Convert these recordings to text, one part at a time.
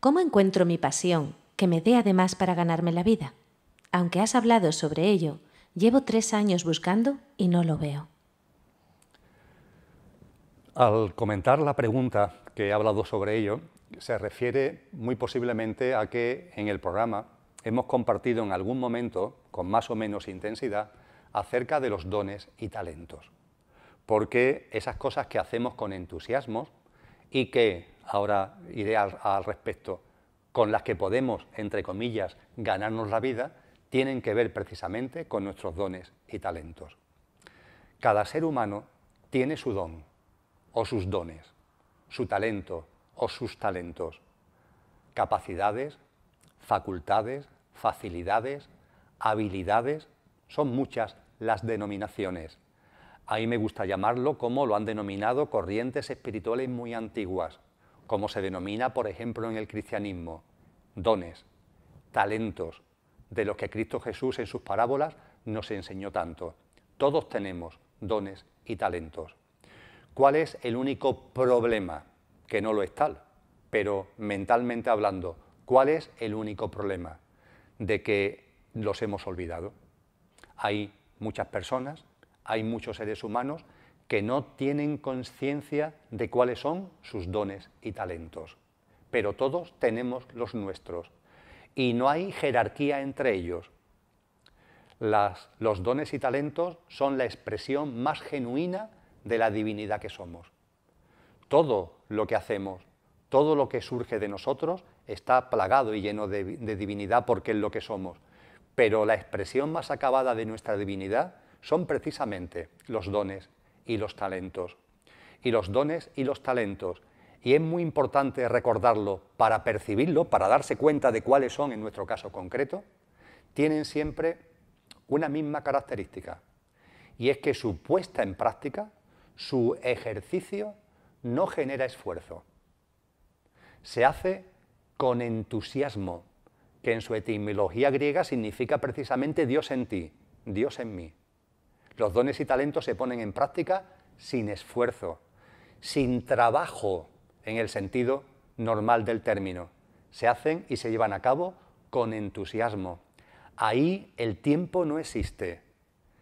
¿Cómo encuentro mi pasión, que me dé además para ganarme la vida? Aunque has hablado sobre ello, llevo tres años buscando y no lo veo. Al comentar la pregunta que he hablado sobre ello, se refiere muy posiblemente a que en el programa hemos compartido en algún momento, con más o menos intensidad, acerca de los dones y talentos. Porque esas cosas que hacemos con entusiasmo y que ahora iré al, al respecto, con las que podemos, entre comillas, ganarnos la vida, tienen que ver precisamente con nuestros dones y talentos. Cada ser humano tiene su don o sus dones, su talento o sus talentos, capacidades, facultades, facilidades, habilidades, son muchas las denominaciones. A mí me gusta llamarlo como lo han denominado corrientes espirituales muy antiguas como se denomina, por ejemplo, en el cristianismo, dones, talentos, de los que Cristo Jesús en sus parábolas nos enseñó tanto. Todos tenemos dones y talentos. ¿Cuál es el único problema? Que no lo es tal, pero mentalmente hablando, ¿cuál es el único problema? De que los hemos olvidado. Hay muchas personas, hay muchos seres humanos que no tienen conciencia de cuáles son sus dones y talentos. Pero todos tenemos los nuestros y no hay jerarquía entre ellos. los dones y talentos son la expresión más genuina de la divinidad que somos. Todo lo que hacemos, todo lo que surge de nosotros está plagado y lleno de, de divinidad porque es lo que somos. Pero la expresión más acabada de nuestra divinidad son precisamente los dones y los talentos. Y los dones y los talentos. Y es muy importante recordarlo para percibirlo, para darse cuenta de cuáles son en nuestro caso concreto, tienen siempre una misma característica. Y es que su puesta en práctica, su ejercicio, no genera esfuerzo. Se hace con entusiasmo, que en su etimología griega significa precisamente Dios en ti, Dios en mí. Los dones y talentos se ponen en práctica sin esfuerzo, sin trabajo en el sentido normal del término. Se hacen y se llevan a cabo con entusiasmo. Ahí el tiempo no existe.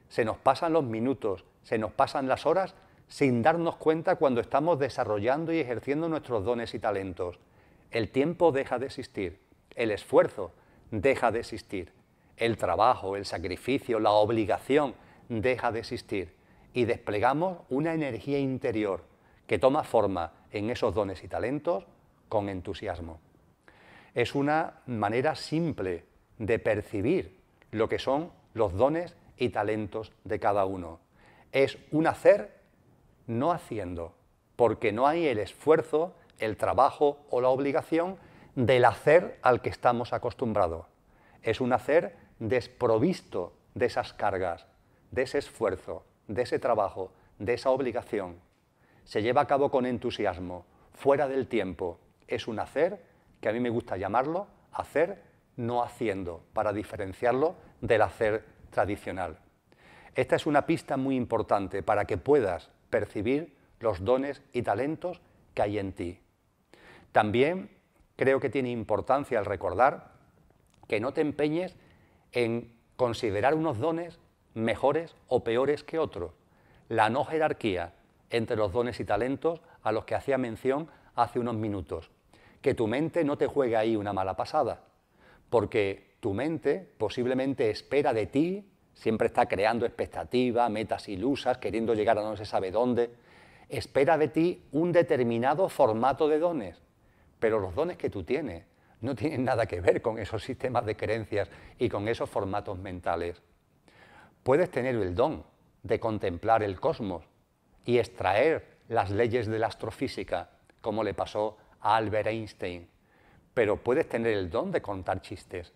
Se nos pasan los minutos, se nos pasan las horas sin darnos cuenta cuando estamos desarrollando y ejerciendo nuestros dones y talentos. El tiempo deja de existir, el esfuerzo deja de existir, el trabajo, el sacrificio, la obligación deja de existir y desplegamos una energía interior que toma forma en esos dones y talentos con entusiasmo. Es una manera simple de percibir lo que son los dones y talentos de cada uno. Es un hacer no haciendo, porque no hay el esfuerzo, el trabajo o la obligación del hacer al que estamos acostumbrados. Es un hacer desprovisto de esas cargas, de ese esfuerzo, de ese trabajo, de esa obligación. Se lleva a cabo con entusiasmo, fuera del tiempo. Es un hacer, que a mí me gusta llamarlo, hacer no haciendo, para diferenciarlo del hacer tradicional. Esta es una pista muy importante para que puedas percibir los dones y talentos que hay en ti. También creo que tiene importancia el recordar que no te empeñes en considerar unos dones mejores o peores que otros. La no jerarquía entre los dones y talentos a los que hacía mención hace unos minutos. Que tu mente no te juegue ahí una mala pasada, porque tu mente posiblemente espera de ti, siempre está creando expectativas, metas ilusas, queriendo llegar a no se sabe dónde, espera de ti un determinado formato de dones, pero los dones que tú tienes no tienen nada que ver con esos sistemas de creencias y con esos formatos mentales puedes tener el don de contemplar el cosmos y extraer las leyes de la astrofísica, como le pasó a Albert Einstein, pero puedes tener el don de contar chistes.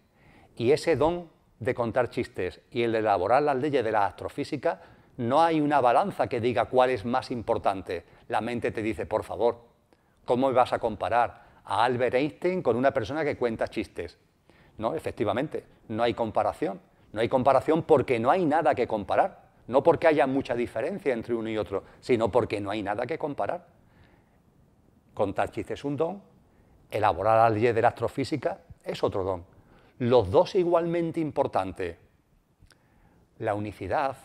Y ese don de contar chistes y el de elaborar las leyes de la astrofísica, no hay una balanza que diga cuál es más importante. La mente te dice, por favor, ¿cómo vas a comparar a Albert Einstein con una persona que cuenta chistes? No, efectivamente, no hay comparación no hay comparación porque no hay nada que comparar, no porque haya mucha diferencia entre uno y otro, sino porque no hay nada que comparar. Contar chistes es un don, elaborar la ley de la astrofísica es otro don. Los dos igualmente importantes. La unicidad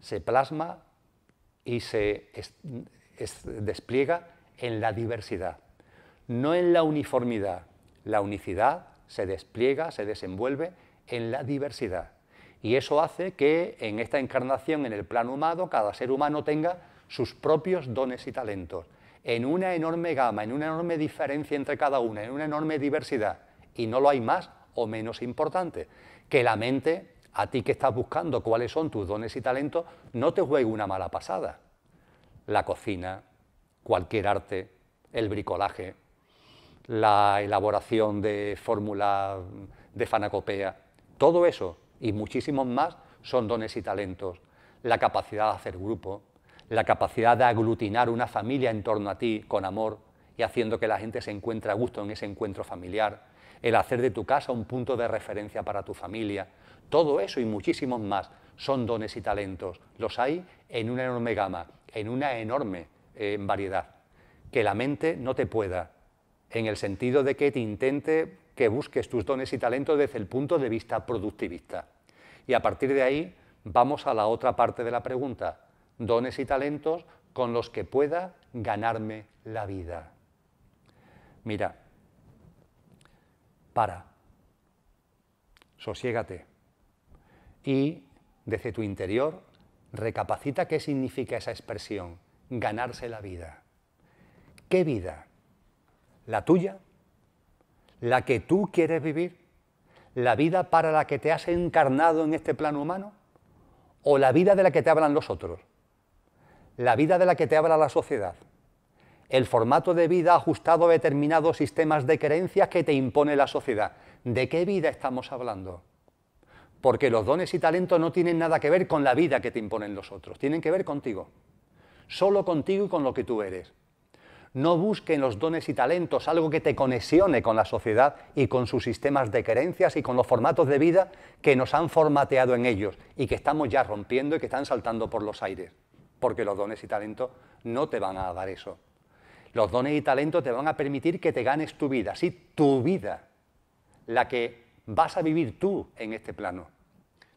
se plasma y se despliega en la diversidad, no en la uniformidad. La unicidad se despliega, se desenvuelve en la diversidad. Y eso hace que en esta encarnación, en el plano humano, cada ser humano tenga sus propios dones y talentos, en una enorme gama, en una enorme diferencia entre cada una, en una enorme diversidad. Y no lo hay más o menos importante. Que la mente, a ti que estás buscando cuáles son tus dones y talentos, no te juegue una mala pasada. La cocina, cualquier arte, el bricolaje, la elaboración de fórmulas de fanacopea, todo eso y muchísimos más son dones y talentos. La capacidad de hacer grupo, la capacidad de aglutinar una familia en torno a ti con amor y haciendo que la gente se encuentre a gusto en ese encuentro familiar, el hacer de tu casa un punto de referencia para tu familia. Todo eso y muchísimos más son dones y talentos. Los hay en una enorme gama, en una enorme eh, variedad. Que la mente no te pueda, en el sentido de que te intente que busques tus dones y talentos desde el punto de vista productivista. Y a partir de ahí vamos a la otra parte de la pregunta, dones y talentos con los que pueda ganarme la vida. Mira, para, sosiégate y desde tu interior recapacita qué significa esa expresión, ganarse la vida. ¿Qué vida? ¿La tuya? la que tú quieres vivir, la vida para la que te has encarnado en este plano humano, o la vida de la que te hablan los otros, la vida de la que te habla la sociedad, el formato de vida ajustado a determinados sistemas de creencias que te impone la sociedad. ¿De qué vida estamos hablando? Porque los dones y talentos no tienen nada que ver con la vida que te imponen los otros, tienen que ver contigo, solo contigo y con lo que tú eres. No busquen los dones y talentos, algo que te conexione con la sociedad y con sus sistemas de creencias y con los formatos de vida que nos han formateado en ellos y que estamos ya rompiendo y que están saltando por los aires. Porque los dones y talentos no te van a dar eso. Los dones y talentos te van a permitir que te ganes tu vida, sí, tu vida, la que vas a vivir tú en este plano.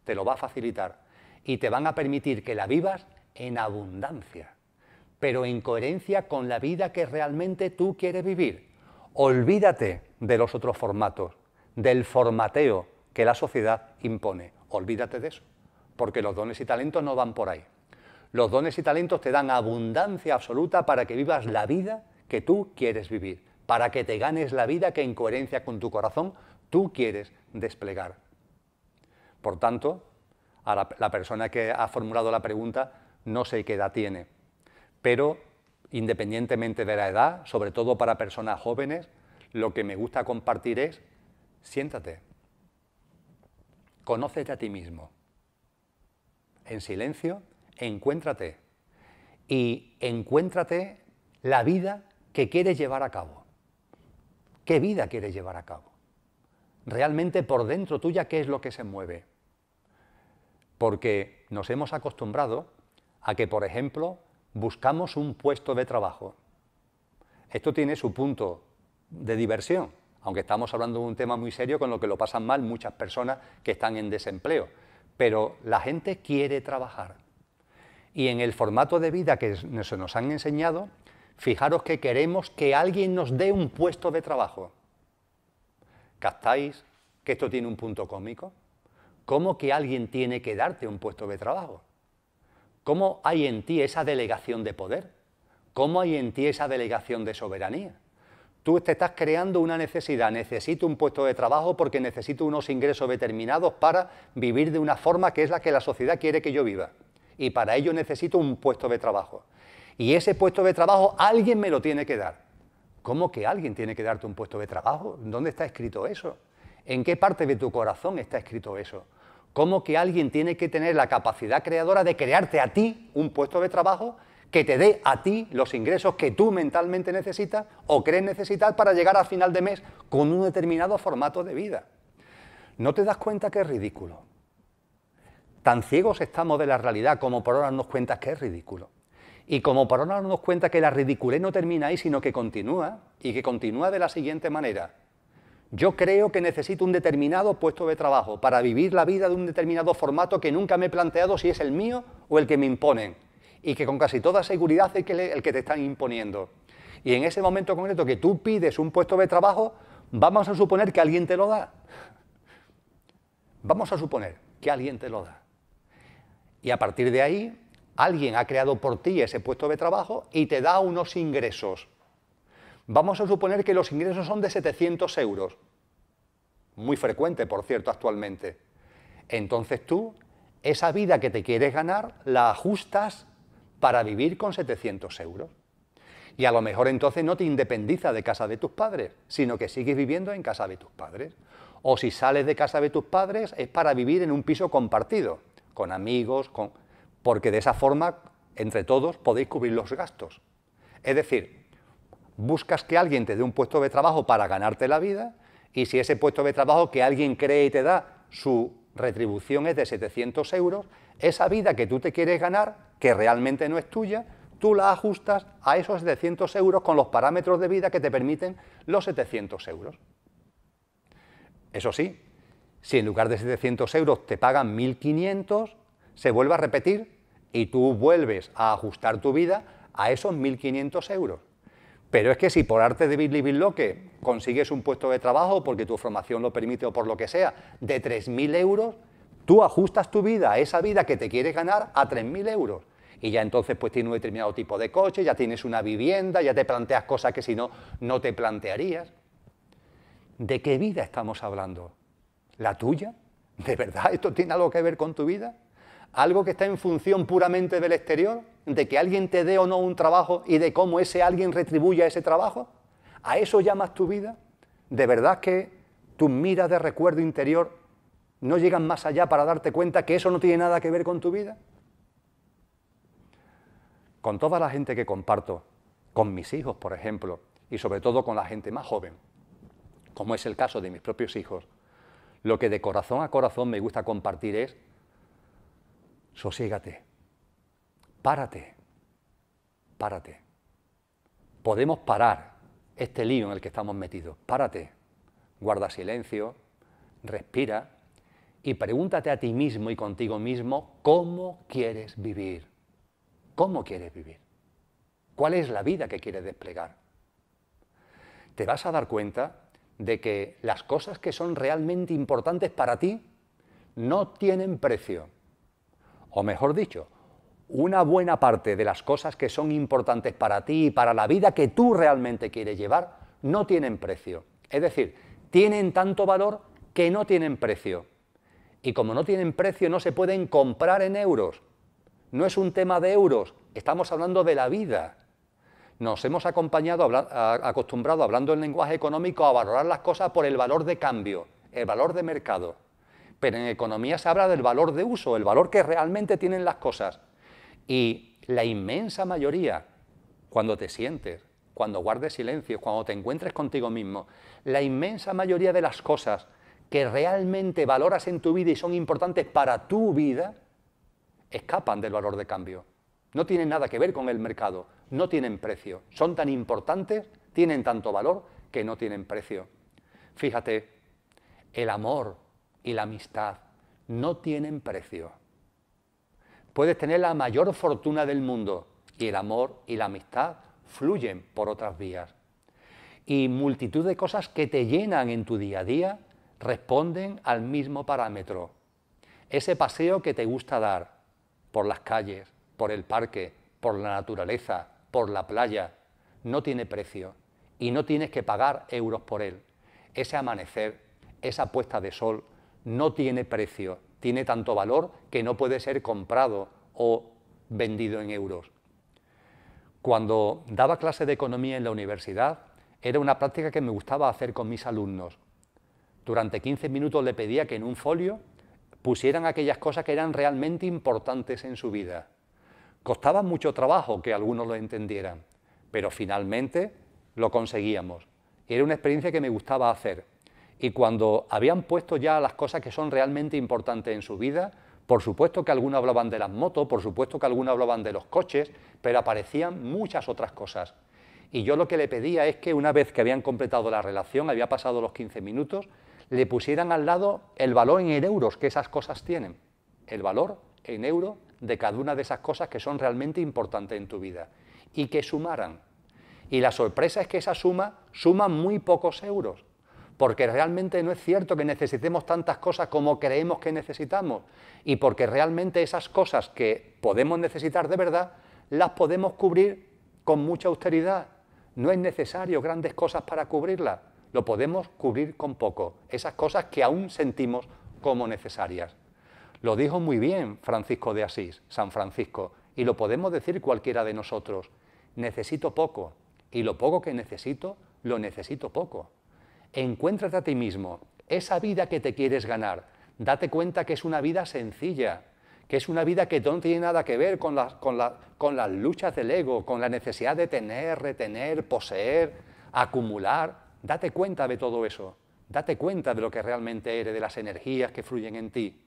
Te lo va a facilitar y te van a permitir que la vivas en abundancia pero en coherencia con la vida que realmente tú quieres vivir. Olvídate de los otros formatos, del formateo que la sociedad impone. Olvídate de eso, porque los dones y talentos no van por ahí. Los dones y talentos te dan abundancia absoluta para que vivas la vida que tú quieres vivir, para que te ganes la vida que en coherencia con tu corazón tú quieres desplegar. Por tanto, a la, la persona que ha formulado la pregunta no sé qué edad tiene, pero independientemente de la edad, sobre todo para personas jóvenes, lo que me gusta compartir es, siéntate, conócete a ti mismo, en silencio, encuéntrate y encuéntrate la vida que quieres llevar a cabo. ¿Qué vida quieres llevar a cabo? Realmente por dentro tuya, ¿qué es lo que se mueve? Porque nos hemos acostumbrado a que, por ejemplo, buscamos un puesto de trabajo. Esto tiene su punto de diversión, aunque estamos hablando de un tema muy serio con lo que lo pasan mal muchas personas que están en desempleo. Pero la gente quiere trabajar. Y en el formato de vida que se nos han enseñado, fijaros que queremos que alguien nos dé un puesto de trabajo. ¿Captáis que esto tiene un punto cómico? ¿Cómo que alguien tiene que darte un puesto de trabajo? ¿Cómo hay en ti esa delegación de poder? ¿Cómo hay en ti esa delegación de soberanía? Tú te estás creando una necesidad, necesito un puesto de trabajo porque necesito unos ingresos determinados para vivir de una forma que es la que la sociedad quiere que yo viva. Y para ello necesito un puesto de trabajo. Y ese puesto de trabajo alguien me lo tiene que dar. ¿Cómo que alguien tiene que darte un puesto de trabajo? ¿Dónde está escrito eso? ¿En qué parte de tu corazón está escrito eso? ¿Cómo que alguien tiene que tener la capacidad creadora de crearte a ti un puesto de trabajo que te dé a ti los ingresos que tú mentalmente necesitas o crees necesitar para llegar al final de mes con un determinado formato de vida? ¿No te das cuenta que es ridículo? Tan ciegos estamos de la realidad como por ahora nos cuentas que es ridículo. Y como por ahora nos cuenta que la ridiculez no termina ahí, sino que continúa, y que continúa de la siguiente manera. Yo creo que necesito un determinado puesto de trabajo para vivir la vida de un determinado formato que nunca me he planteado si es el mío o el que me imponen y que con casi toda seguridad es el que te están imponiendo. Y en ese momento concreto que tú pides un puesto de trabajo, vamos a suponer que alguien te lo da. Vamos a suponer que alguien te lo da. Y a partir de ahí, alguien ha creado por ti ese puesto de trabajo y te da unos ingresos Vamos a suponer que los ingresos son de 700 euros, muy frecuente, por cierto, actualmente. Entonces tú, esa vida que te quieres ganar, la ajustas para vivir con 700 euros. Y a lo mejor entonces no te independiza de casa de tus padres, sino que sigues viviendo en casa de tus padres. O si sales de casa de tus padres es para vivir en un piso compartido, con amigos, con... porque de esa forma, entre todos, podéis cubrir los gastos. Es decir, buscas que alguien te dé un puesto de trabajo para ganarte la vida y si ese puesto de trabajo que alguien cree y te da, su retribución es de 700 euros, esa vida que tú te quieres ganar, que realmente no es tuya, tú la ajustas a esos 700 euros con los parámetros de vida que te permiten los 700 euros. Eso sí, si en lugar de 700 euros te pagan 1.500, se vuelve a repetir y tú vuelves a ajustar tu vida a esos 1.500 euros. Pero es que si por arte de Billy que consigues un puesto de trabajo porque tu formación lo permite o por lo que sea, de 3.000 euros, tú ajustas tu vida a esa vida que te quieres ganar a 3.000 euros. Y ya entonces pues tienes un determinado tipo de coche, ya tienes una vivienda, ya te planteas cosas que si no, no te plantearías. ¿De qué vida estamos hablando? ¿La tuya? ¿De verdad esto tiene algo que ver con tu vida? algo que está en función puramente del exterior, de que alguien te dé o no un trabajo y de cómo ese alguien retribuya ese trabajo? ¿A eso llamas tu vida? ¿De verdad que tus miras de recuerdo interior no llegan más allá para darte cuenta que eso no tiene nada que ver con tu vida? Con toda la gente que comparto, con mis hijos, por ejemplo, y sobre todo con la gente más joven, como es el caso de mis propios hijos, lo que de corazón a corazón me gusta compartir es sosiégate, párate, párate. Podemos parar este lío en el que estamos metidos, párate, guarda silencio, respira y pregúntate a ti mismo y contigo mismo cómo quieres vivir, cómo quieres vivir, cuál es la vida que quieres desplegar. Te vas a dar cuenta de que las cosas que son realmente importantes para ti no tienen precio o mejor dicho, una buena parte de las cosas que son importantes para ti y para la vida que tú realmente quieres llevar, no tienen precio. Es decir, tienen tanto valor que no tienen precio. Y como no tienen precio, no se pueden comprar en euros. No es un tema de euros, estamos hablando de la vida. Nos hemos acompañado, acostumbrado, hablando el lenguaje económico, a valorar las cosas por el valor de cambio, el valor de mercado pero en economía se habla del valor de uso, el valor que realmente tienen las cosas. Y la inmensa mayoría, cuando te sientes, cuando guardes silencio, cuando te encuentres contigo mismo, la inmensa mayoría de las cosas que realmente valoras en tu vida y son importantes para tu vida, escapan del valor de cambio. No tienen nada que ver con el mercado, no tienen precio. Son tan importantes, tienen tanto valor, que no tienen precio. Fíjate, el amor, y la amistad no tienen precio. Puedes tener la mayor fortuna del mundo y el amor y la amistad fluyen por otras vías. Y multitud de cosas que te llenan en tu día a día responden al mismo parámetro. Ese paseo que te gusta dar por las calles, por el parque, por la naturaleza, por la playa, no tiene precio y no tienes que pagar euros por él. Ese amanecer, esa puesta de sol, no tiene precio, tiene tanto valor que no puede ser comprado o vendido en euros. Cuando daba clase de economía en la universidad, era una práctica que me gustaba hacer con mis alumnos. Durante 15 minutos le pedía que en un folio pusieran aquellas cosas que eran realmente importantes en su vida. Costaba mucho trabajo que algunos lo entendieran, pero finalmente lo conseguíamos. Era una experiencia que me gustaba hacer y cuando habían puesto ya las cosas que son realmente importantes en su vida, por supuesto que algunos hablaban de las motos, por supuesto que algunos hablaban de los coches, pero aparecían muchas otras cosas. Y yo lo que le pedía es que una vez que habían completado la relación, había pasado los 15 minutos, le pusieran al lado el valor en euros que esas cosas tienen, el valor en euros de cada una de esas cosas que son realmente importantes en tu vida y que sumaran. Y la sorpresa es que esa suma suma muy pocos euros porque realmente no es cierto que necesitemos tantas cosas como creemos que necesitamos y porque realmente esas cosas que podemos necesitar de verdad las podemos cubrir con mucha austeridad. No es necesario grandes cosas para cubrirlas, lo podemos cubrir con poco, esas cosas que aún sentimos como necesarias. Lo dijo muy bien Francisco de Asís, San Francisco, y lo podemos decir cualquiera de nosotros. Necesito poco, y lo poco que necesito, lo necesito poco. Encuéntrate a ti mismo, esa vida que te quieres ganar. Date cuenta que es una vida sencilla, que es una vida que no tiene nada que ver con, las luchas del ego, con la necesidad de tener, retener, poseer, acumular. Date cuenta de todo eso. Date cuenta de lo que realmente eres, de las energías que fluyen en ti.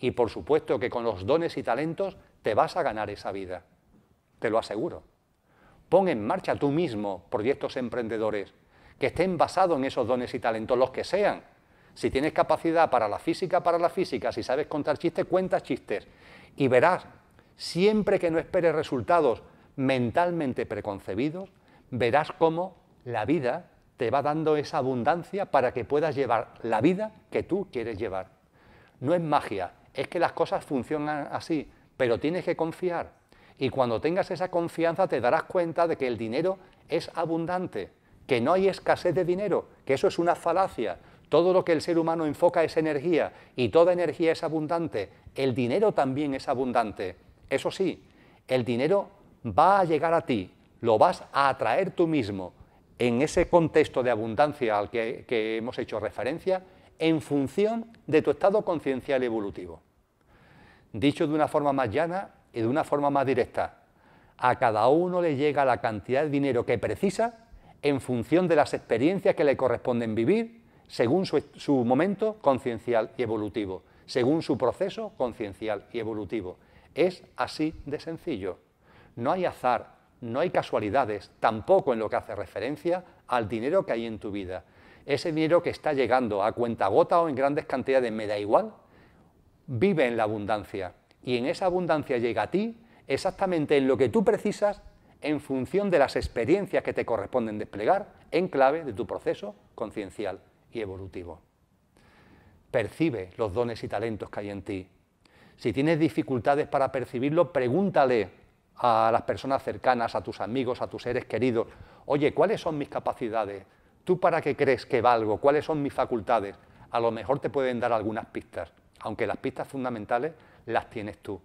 Y por supuesto que con los dones y talentos te vas a ganar esa vida. Te lo aseguro. Pon en marcha tú mismo proyectos emprendedores que estén basados en esos dones y talentos, los que sean. Si tienes capacidad para la física, para la física, si sabes contar chistes, cuentas chistes. Y verás, siempre que no esperes resultados mentalmente preconcebidos, verás cómo la vida te va dando esa abundancia para que puedas llevar la vida que tú quieres llevar. No es magia, es que las cosas funcionan así, pero tienes que confiar. Y cuando tengas esa confianza te darás cuenta de que el dinero es abundante que no hay escasez de dinero, que eso es una falacia. Todo lo que el ser humano enfoca es energía y toda energía es abundante. El dinero también es abundante. Eso sí, el dinero va a llegar a ti, lo vas a atraer tú mismo en ese contexto de abundancia al que, hemos hecho referencia en función de tu estado conciencial evolutivo. Dicho de una forma más llana y de una forma más directa, a cada uno le llega la cantidad de dinero que precisa en función de las experiencias que le corresponden vivir, según su, momento conciencial y evolutivo, según su proceso conciencial y evolutivo. Es así de sencillo. No hay azar, no hay casualidades, tampoco en lo que hace referencia al dinero que hay en tu vida. Ese dinero que está llegando a gota o en grandes cantidades, me da igual, vive en la abundancia. Y en esa abundancia llega a ti exactamente en lo que tú precisas en función de las experiencias que te corresponden desplegar en clave de tu proceso conciencial y evolutivo. Percibe los dones y talentos que hay en ti. Si tienes dificultades para percibirlo, pregúntale a las personas cercanas, a tus amigos, a tus seres queridos, oye, ¿cuáles son mis capacidades? ¿Tú para qué crees que valgo? ¿Cuáles son mis facultades? A lo mejor te pueden dar algunas pistas, aunque las pistas fundamentales las tienes tú.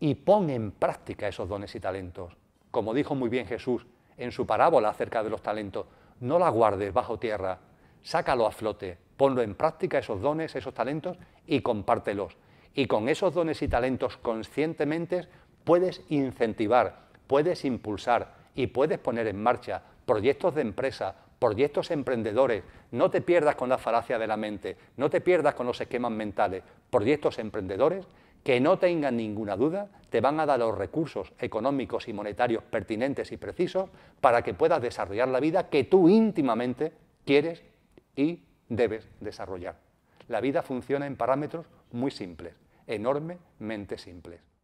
Y pon en práctica esos dones y talentos como dijo muy bien Jesús en su parábola acerca de los talentos, no la guardes bajo tierra, sácalo a flote, ponlo en práctica esos dones, esos talentos y compártelos. Y con esos dones y talentos conscientemente puedes incentivar, puedes impulsar y puedes poner en marcha proyectos de empresa, proyectos emprendedores. No te pierdas con la falacia de la mente, no te pierdas con los esquemas mentales, proyectos emprendedores que no tengan ninguna duda, te van a dar los recursos económicos y monetarios pertinentes y precisos para que puedas desarrollar la vida que tú íntimamente quieres y debes desarrollar. La vida funciona en parámetros muy simples, enormemente simples.